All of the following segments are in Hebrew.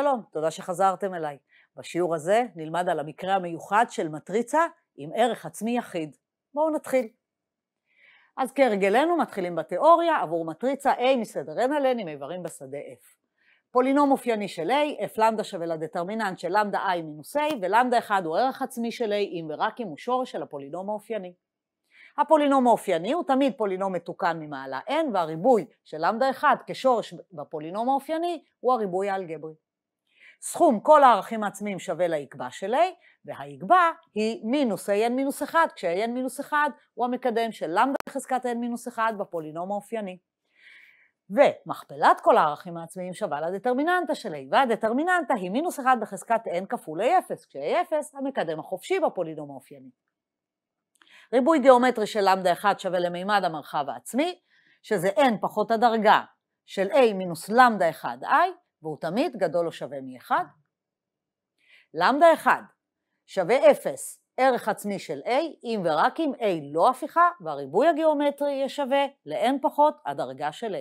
שלום, תודה שחזרתם אליי. בשיעור הזה נלמד על המקרה המיוחד של מטריצה עם ערך עצמי יחיד. בואו נתחיל. אז כהרגלנו מתחילים בתיאוריה עבור מטריצה A מסדר n על n עם איברים בשדה F. פולינום אופייני של A, F למדה שווה לדטרמיננט של למדה I מינוס A, ולמדה 1 הוא ערך עצמי של A אם ורק אם הוא שורש של הפולינום האופייני. הפולינום האופייני הוא תמיד פולינום מתוקן ממעלה n, והריבוי של למדה 1 כשורש בפולינום האופייני הוא הריבוי האלגברי. סכום כל הערכים העצמיים שווה ליגבה של A, והיגבה היא מינוס a n מינוס 1, כשה n מינוס 1 הוא המקדם של למדה בחזקת n מינוס 1 בפולינום האופייני. ומכפלת כל הערכים העצמיים שווה לדטרמיננטה של A, והדטרמיננטה היא מינוס 1 בחזקת n כפול a0, כשה-a0 המקדם החופשי בפולינום האופייני. ריבוי גיאומטרי של למדה 1 שווה למימד המרחב העצמי, שזה n פחות הדרגה של a מינוס למדה 1i, והוא תמיד גדול או שווה מ-1. למדה 1 שווה 0 ערך עצמי של A, אם ורק אם A לא הפיכה, והריבוי הגיאומטרי יהיה שווה ל-n פחות הדרגה של A.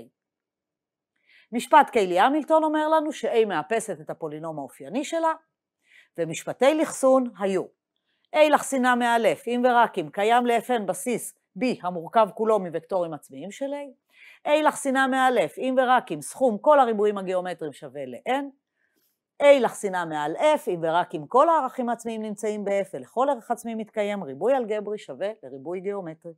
משפט קיילי המילטון אומר לנו ש-A מאפסת את הפולינום האופייני שלה, ומשפטי לחסון היו A לחסינה מא', אם ורק אם קיים ל-fn בסיס B המורכב כולו מוקטורים עצמיים של A, A לחסינה מעל F, אם ורק אם סכום כל הריבועים הגיאומטריים שווה ל-N, A לחסינה מעל F, אם ורק אם כל הערכים העצמיים נמצאים ב-F ולכל ערך עצמי מתקיים, ריבוי אלגברי שווה לריבוי גיאומטרי.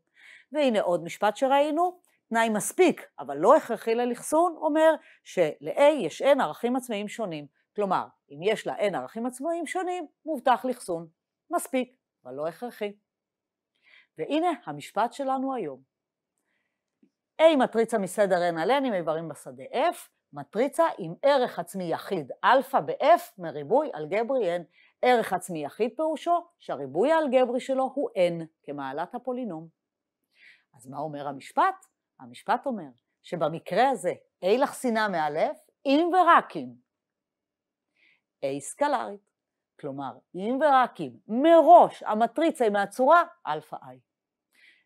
והנה עוד משפט שראינו, תנאי מספיק, אבל לא הכרחי ללכסון, אומר של-A יש N ערכים עצמיים שונים. כלומר, אם יש לה N ערכים עצמיים שונים, מובטח לכסון. מספיק, אבל לא הכרחי. והנה המשפט שלנו היום. A מטריצה מסדר n על n עם איברים בשדה f, מטריצה עם ערך עצמי יחיד אלפא ב-f מריבוי אלגברי n. ערך עצמי יחיד פירושו שהריבוי האלגברי שלו הוא n כמעלת הפולינום. אז מה אומר המשפט? המשפט אומר שבמקרה הזה a לחסינה מאלף, אם ורק אם a סקלרית. כלומר, אם ורק אם מראש המטריצה היא מהצורה alpha i.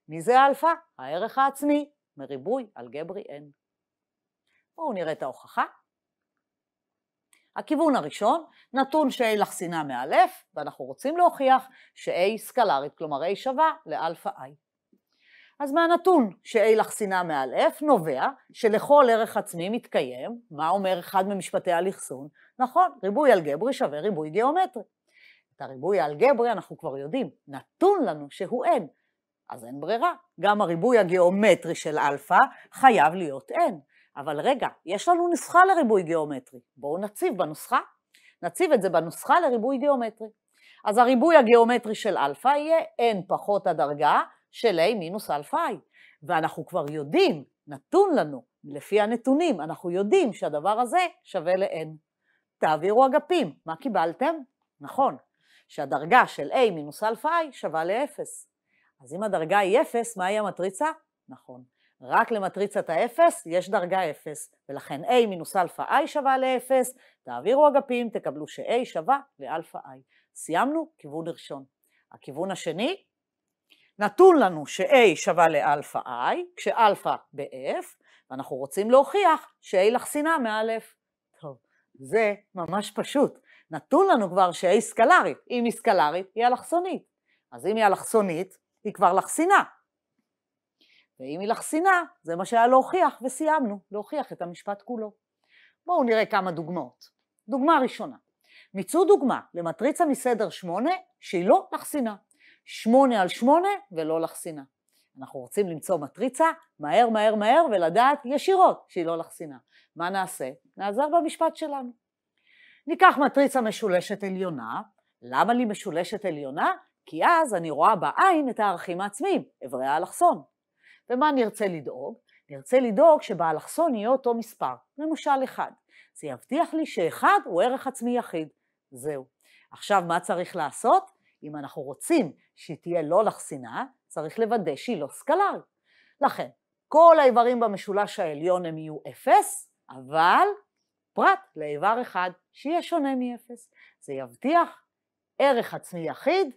מי זה Alpha? הערך העצמי מריבוי אלגברי n. בואו נראה את ההוכחה. הכיוון הראשון, נתון ש-a לחסינה מא', ואנחנו רוצים להוכיח ש-a סקלרית, כלומר a שווה לאלפא i. אז מהנתון ש-A לך שנאה מעל F נובע שלכל ערך עצמי מתקיים, מה אומר אחד ממשפטי האלכסון? נכון, ריבוי אלגברי שווה ריבוי גיאומטרי. את הריבוי האלגברי אנחנו כבר יודעים, נתון לנו שהוא N, אז אין ברירה. גם הריבוי הגיאומטרי של אלפא חייב להיות N. אבל רגע, יש לנו נוסחה לריבוי גיאומטרי, בואו נציב בנוסחה. נציב את זה בנוסחה לריבוי גיאומטרי. אז הריבוי הגיאומטרי של אלפא יהיה N פחות הדרגה של A מינוס אלפא I. ואנחנו כבר יודעים, נתון לנו, לפי הנתונים, אנחנו יודעים שהדבר הזה שווה ל-N. תעבירו אגפים, מה קיבלתם? נכון, שהדרגה של A מינוס אלפא I שווה ל-0. אז אם הדרגה היא 0, מהי המטריצה? נכון, רק למטריצת ה-0 יש דרגה 0, ולכן A מינוס אלפא I שווה ל-0, תעבירו אגפים, תקבלו ש-A שווה לאלפא I. סיימנו כיוון ראשון. הכיוון השני נתון לנו ש-A שווה לאלפא I, כשאלפא ב-F, ואנחנו רוצים להוכיח ש-A לחסינה מא'. טוב, זה ממש פשוט. נתון לנו כבר ש-A סקלרית. אם היא סקלרית, היא אלכסונית. אז אם היא אלכסונית, היא כבר לחסינה. ואם היא לחסינה, זה מה שהיה להוכיח, וסיימנו, להוכיח את המשפט כולו. בואו נראה כמה דוגמאות. דוגמה ראשונה, מצאו דוגמה למטריצה מסדר 8 שהיא לא לחסינה. שמונה על שמונה ולא לחסינה. אנחנו רוצים למצוא מטריצה מהר מהר מהר ולדעת ישירות שהיא לא לחסינה. מה נעשה? נעזר במשפט שלנו. ניקח מטריצה משולשת עליונה, למה לי משולשת עליונה? כי אז אני רואה בעין את הערכים העצמיים, אברי האלכסון. ומה נרצה לדאוג? נרצה לדאוג שבאלכסון יהיה אותו מספר, למשל אחד. זה יבטיח לי שאחד הוא ערך עצמי יחיד. זהו. עכשיו, מה צריך לעשות? אם אנחנו רוצים שהיא תהיה לא לחסינה, צריך לוודא שהיא לא סקלר. לכן, כל האיברים במשולש העליון הם יהיו אפס, אבל פרט לאיבר אחד שיהיה שונה מאפס. זה יבטיח ערך עצמי יחיד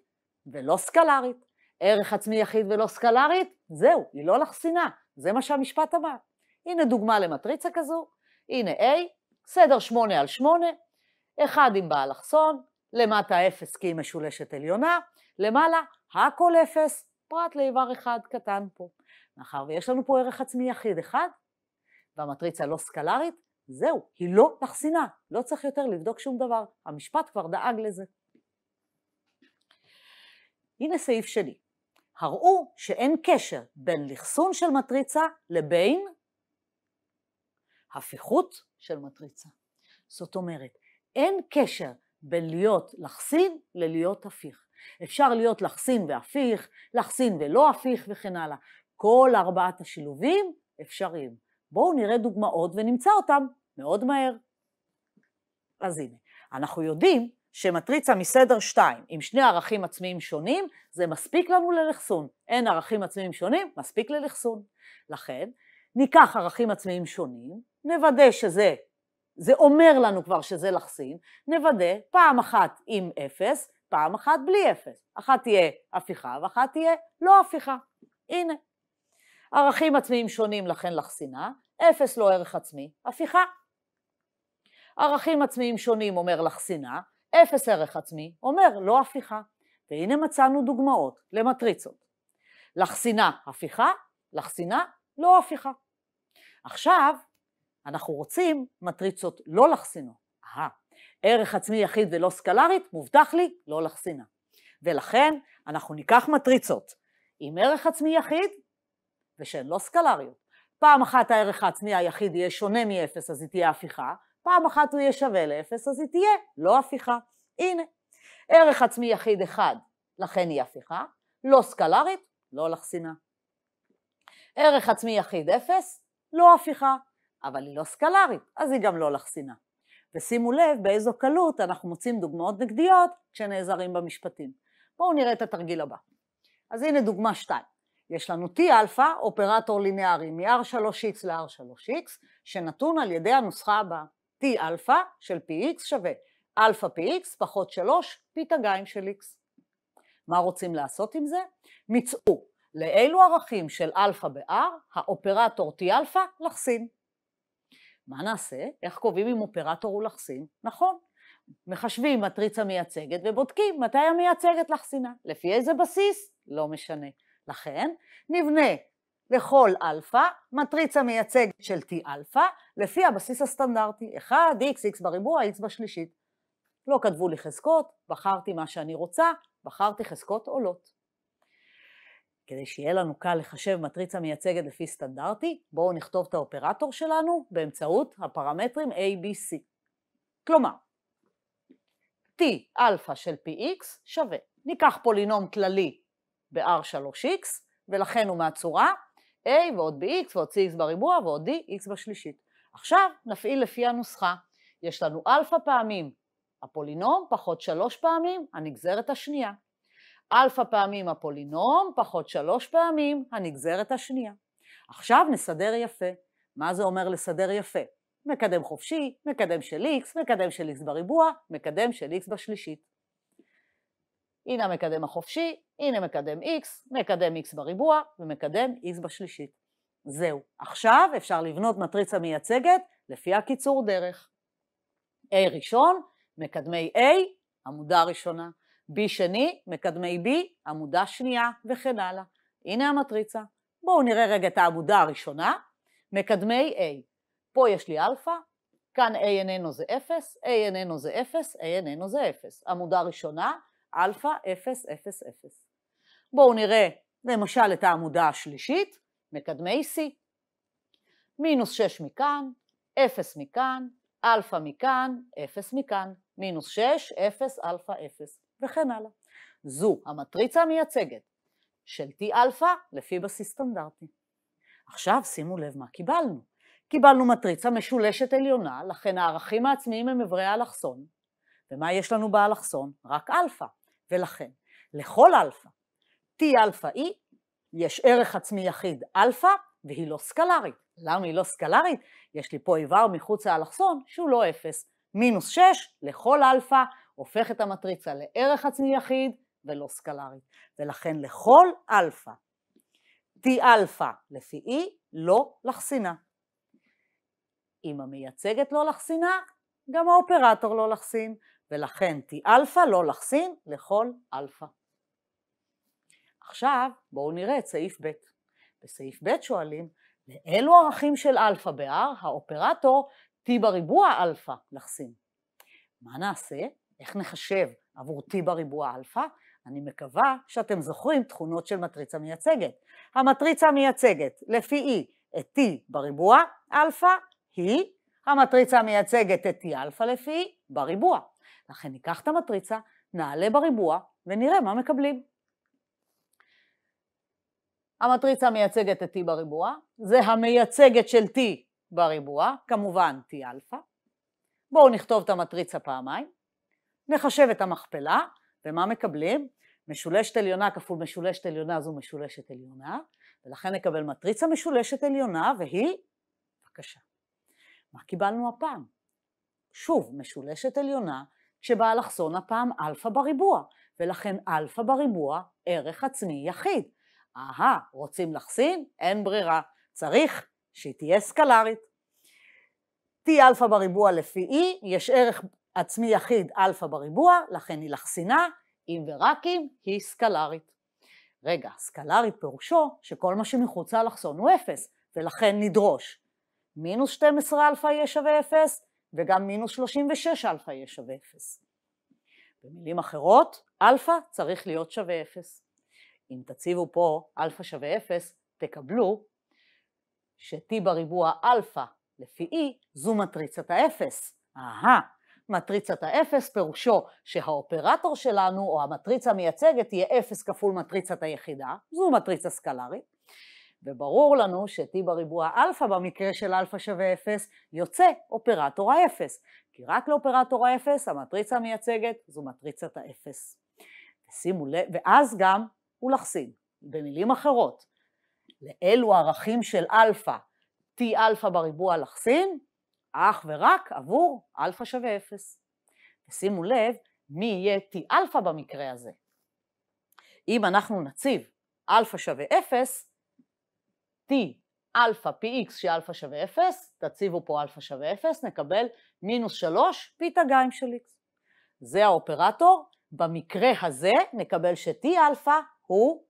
ולא סקלרית. ערך עצמי יחיד ולא סקלרית, זהו, היא לא לחסינה, זה מה שהמשפט אמר. הנה דוגמה למטריצה כזו, הנה A, סדר 8 על 8, 1 עם בעל אלכסון, למטה אפס כי היא משולשת עליונה, למעלה הכל אפס, פרט לאיבר אחד קטן פה. מאחר ויש לנו פה ערך עצמי יחיד אחד, והמטריצה לא סקלרית, זהו, היא לא תחסינה, לא צריך יותר לבדוק שום דבר, המשפט כבר דאג לזה. הנה סעיף שני, הראו שאין קשר בין לחסון של מטריצה לבין הפיכות של מטריצה. זאת אומרת, אין קשר בין להיות לחסין ללהיות הפיך. אפשר להיות לחסין והפיך, לחסין ולא הפיך וכן הלאה. כל ארבעת השילובים אפשריים. בואו נראה דוגמאות ונמצא אותם מאוד מהר. אז הנה, אנחנו יודעים שמטריצה מסדר 2 עם שני ערכים עצמיים שונים, זה מספיק לנו ללכסון. אין ערכים עצמיים שונים, מספיק ללכסון. לכן, ניקח ערכים עצמיים שונים, נוודא שזה זה אומר לנו כבר שזה לחסין, נוודא פעם אחת עם אפס, פעם אחת בלי אפס. אחת תהיה הפיכה ואחת תהיה לא הפיכה. הנה. ערכים עצמיים שונים לכן לחסינה, אפס לא ערך עצמי, הפיכה. ערכים עצמיים שונים אומר לחסינה, אפס ערך עצמי אומר לא הפיכה. והנה מצאנו דוגמאות למטריצות. לחסינה הפיכה, לחסינה לא הפיכה. עכשיו אנחנו רוצים מטריצות לא לחסינות. אהה, ערך עצמי יחיד ולא סקלרית, מובטח לי לא לחסינה. ולכן אנחנו ניקח מטריצות עם ערך עצמי יחיד ושהן לא סקלריות. פעם אחת הערך העצמי היחיד יהיה שונה מ-0 אז היא תהיה הפיכה, פעם אחת הוא יהיה שווה ל-0 אז היא תהיה לא הפיכה. הנה, ערך עצמי יחיד 1, לכן היא הפיכה, לא סקלרית, לא לחסינה. ערך עצמי יחיד 0, לא הפיכה. אבל היא לא סקלרית, אז היא גם לא לחסינה. ושימו לב באיזו קלות אנחנו מוצאים דוגמאות נגדיות כשנעזרים במשפטים. בואו נראה את התרגיל הבא. אז הנה דוגמה 2. יש לנו T אלפא, אופרטור לינארי מ-R3x ל-R3x, שנתון על ידי הנוסחה הבאה. T אלפא של Px שווה אלפא Px פחות 3 פיתגיים של X. מה רוצים לעשות עם זה? מצאו לאילו ערכים של אלפא ב-R, האופרטור T אלפא לחסין. מה נעשה? איך קובעים אם אופרטור הוא לחסין? נכון, מחשבים מטריצה מייצגת ובודקים מתי המייצגת לחסינה, לפי איזה בסיס? לא משנה. לכן נבנה לכל אלפא מטריצה מייצגת של T אלפא לפי הבסיס הסטנדרטי 1, x, x בריבוע, x בשלישית. לא כתבו לי חזקות, בחרתי מה שאני רוצה, בחרתי חזקות עולות. כדי שיהיה לנו קל לחשב מטריצה מייצגת לפי סטנדרטי, בואו נכתוב את האופרטור שלנו באמצעות הפרמטרים C. כלומר, T אלפא של PX שווה, ניקח פולינום כללי ב-R3X, ולכן הוא מהצורה A ועוד BX ועוד CX בריבוע ועוד DX בשלישית. עכשיו נפעיל לפי הנוסחה. יש לנו אלפא פעמים הפולינום פחות שלוש פעמים הנגזרת השנייה. אלפא פעמים הפולינום פחות שלוש פעמים הנגזרת השנייה. עכשיו נסדר יפה. מה זה אומר לסדר יפה? מקדם חופשי, מקדם של x, מקדם של x בריבוע, מקדם של x בשלישית. הנה המקדם החופשי, הנה מקדם x, מקדם x בריבוע ומקדם x בשלישית. זהו. עכשיו אפשר לבנות מטריצה מייצגת לפי הקיצור דרך. A ראשון, מקדמי A, עמודה ראשונה. B שני, מקדמי B, עמודה שנייה וכן הלאה. הנה המטריצה. בואו נראה רגע את העמודה הראשונה, מקדמי A. פה יש לי אלפא, כאן A איננו זה 0, A איננו זה 0, A איננו זה 0. עמודה ראשונה, אלפא 0, 0, 0. בואו נראה למשל את העמודה השלישית, מקדמי C. מינוס 6 מכאן, 0 מכאן, אלפא מכאן, 0 מכאן. מינוס 6, 0, אלפא 0. וכן הלאה. זו המטריצה המייצגת של T-אלפא לפי בסיס סטנדרטי. עכשיו שימו לב מה קיבלנו. קיבלנו מטריצה משולשת עליונה, לכן הערכים העצמיים הם אברי האלכסון. ומה יש לנו באלכסון? רק אלפא. ולכן, לכל אלפא, T-אלפא E, יש ערך עצמי יחיד אלפא, והיא לא סקלרית. למה היא לא סקלרית? יש לי פה איבר מחוץ לאלכסון שהוא לא אפס. מינוס שש לכל אלפא הופך את המטריצה לערך עצמי יחיד ולא סקלרי. ולכן לכל אלפא, T אלפא לפי E לא לחסינה. אם המייצגת לא לחסינה, גם האופרטור לא לחסין, ולכן T אלפא לא לחסין לכל אלפא. עכשיו בואו נראה את סעיף ב'. בסעיף ב' שואלים, לאילו ערכים של אלפא ב-R האופרטור T בריבוע אלפא לחסין? מה נעשה? איך נחשב עבור T בריבוע אלפא? אני מקווה שאתם זוכרים תכונות של מטריצה מייצגת. המטריצה המייצגת לפי E את T בריבוע אלפא היא המטריצה המייצגת את T אלפא לפי E בריבוע. לכן ניקח את המטריצה, נעלה בריבוע ונראה מה מקבלים. המטריצה המייצגת את T בריבוע, זה המייצגת של T בריבוע, כמובן T אלפא. בואו נכתוב את המטריצה פעמיים. נחשב את המכפלה, ומה מקבלים? משולשת עליונה כפול משולשת עליונה זו משולשת עליונה, ולכן נקבל מטריצה משולשת עליונה, והיא, בבקשה. מה קיבלנו הפעם? שוב, משולשת עליונה, כשבא אלכסון הפעם אלפא בריבוע, ולכן אלפא בריבוע ערך עצמי יחיד. אהה, רוצים לחסין? אין ברירה. צריך שהיא תהיה סקלרית. T אלפא בריבוע לפי E, יש ערך עצמי יחיד אלפא בריבוע, לכן היא לחסינה, אם ורק אם היא סקלרית. רגע, סקלרית פירושו שכל מה שמחוץ לאלכסון הוא אפס, ולכן נדרוש. מינוס 12 אלפא יהיה שווה אפס, וגם מינוס 36 אלפא יהיה שווה אפס. במילים אחרות, אלפא צריך להיות שווה אפס. אם תציבו פה אלפא שווה אפס, תקבלו ש-t בריבוע אלפא לפי e זו מטריצת האפס. אהה, מטריצת האפס פירושו שהאופרטור שלנו או המטריצה המייצגת תהיה אפס כפול מטריצת היחידה, זו מטריצה סקלרית, וברור לנו ש-t בריבוע אלפא במקרה של אלפא שווה אפס, יוצא אופרטור האפס, כי רק לאופרטור האפס המטריצה המייצגת זו מטריצת האפס. שימו לב, ואז גם הוא לחסין. במילים אחרות, לאלו ערכים של אלפא, t אלפא בריבוע לחסין, אך ורק עבור אלפא שווה אפס. ושימו לב מי יהיה T אלפא במקרה הזה. אם אנחנו נציב אלפא שווה אפס, T אלפא px שאלפא שווה אפס, תציבו פה אלפא שווה אפס, נקבל מינוס שלוש פי תגיים של x. זה האופרטור, במקרה הזה נקבל ש-t אלפא הוא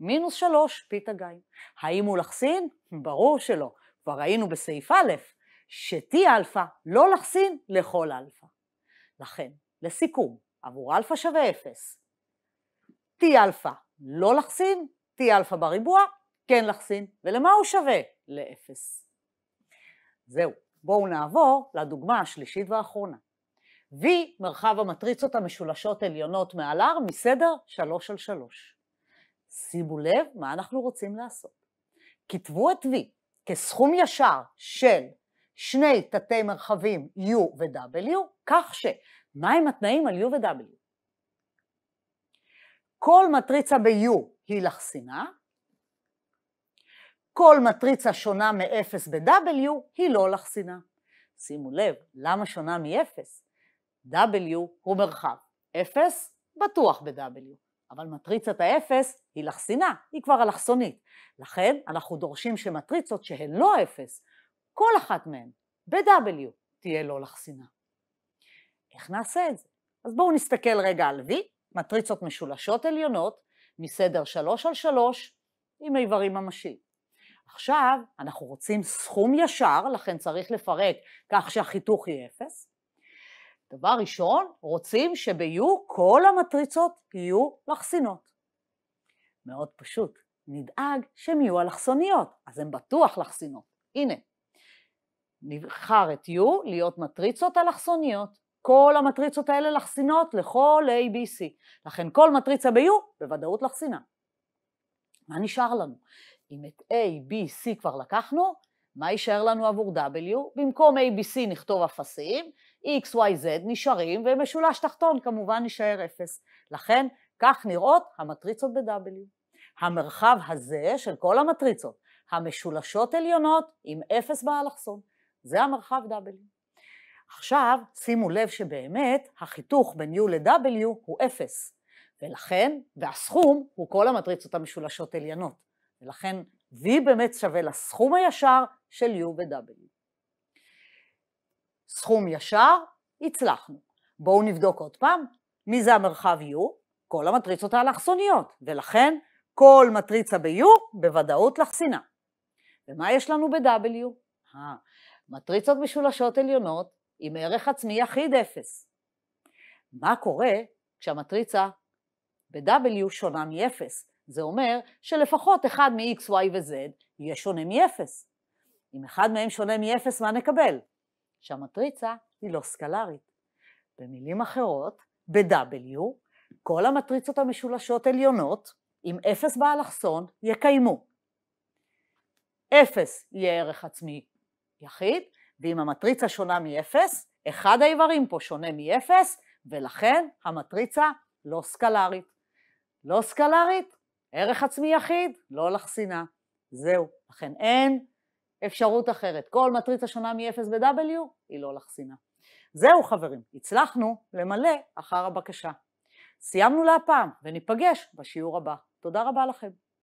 מינוס שלוש פיתא תגיים. האם הוא לחסין? ברור שלא, כבר ראינו בסעיף א', שT אלפא לא לחסין לכל אלפא. לכן, לסיכום, עבור אלפא שווה 0. T אלפא לא לחסין, T אלפא בריבוע כן לחסין, ולמה הוא שווה? ל-0. זהו, בואו נעבור לדוגמה השלישית והאחרונה. V מרחב המטריצות המשולשות עליונות מעל R מסדר 3 על 3. שימו לב מה אנחנו רוצים לעשות. כתבו את V כסכום ישר של שני תתי מרחבים U ו-W, כך ש... שמהם התנאים על U ו-W? כל מטריצה ב-U היא לחסינה, כל מטריצה שונה מ-0 ב-W היא לא לחסינה. שימו לב, למה שונה מ-0? W הוא מרחב, 0 בטוח ב-W, אבל מטריצת ה-0 היא לחסינה, היא כבר אלכסונית. לכן אנחנו דורשים שמטריצות שהן לא 0 כל אחת מהן, ב-W, תהיה לא לחסינה. איך נעשה את זה? אז בואו נסתכל רגע על V, מטריצות משולשות עליונות, מסדר 3 על 3, עם איברים ממשיים. עכשיו, אנחנו רוצים סכום ישר, לכן צריך לפרק כך שהחיתוך יהיה 0. דבר ראשון, רוצים שב-U כל המטריצות יהיו לחסינות. מאוד פשוט, נדאג שהן יהיו אלכסוניות, אז הן בטוח לחסינות. הנה, נבחר את U להיות מטריצות אלכסוניות. כל המטריצות האלה לחסינות לכל ABC. לכן כל מטריצה ב-U בוודאות לחסינה. מה נשאר לנו? אם את A, B, C כבר לקחנו, מה יישאר לנו עבור W? במקום ABC נכתוב אפסים, X, Y, Z נשארים, ומשולש תחתון כמובן נשאר 0. לכן כך נראות המטריצות ב-W. המרחב הזה של כל המטריצות, המשולשות עליונות עם 0 באלכסון. זה המרחב W. עכשיו, שימו לב שבאמת החיתוך בין U ל-W הוא אפס, ולכן, והסכום הוא כל המטריצות המשולשות עליונות, ולכן V באמת שווה לסכום הישר של U ו-W. סכום ישר, הצלחנו. בואו נבדוק עוד פעם, מי זה המרחב U? כל המטריצות האלכסוניות, ולכן כל מטריצה ב-U בוודאות לחסינה. ומה יש לנו ב-W? אה, מטריצות משולשות עליונות עם ערך עצמי יחיד אפס. מה קורה כשהמטריצה ב-W שונה מ-0? זה אומר שלפחות אחד מ-X, Y ו-Z יהיה שונה מ-0. אם אחד מהם שונה מ-0, מה נקבל? שהמטריצה היא לא סקלרית. במילים אחרות, ב-W, כל המטריצות המשולשות עליונות, עם 0 באלכסון, יקיימו. 0 יהיה ערך עצמי יחיד, ואם המטריצה שונה מ-0, אחד האיברים פה שונה מ-0, ולכן המטריצה לא סקלרית. לא סקלרית, ערך עצמי יחיד, לא לחסינה. זהו. לכן אין אפשרות אחרת. כל מטריצה שונה מ-0 ב-W היא לא לחסינה. זהו חברים, הצלחנו למלא אחר הבקשה. סיימנו להפעם, וניפגש בשיעור הבא. תודה רבה לכם.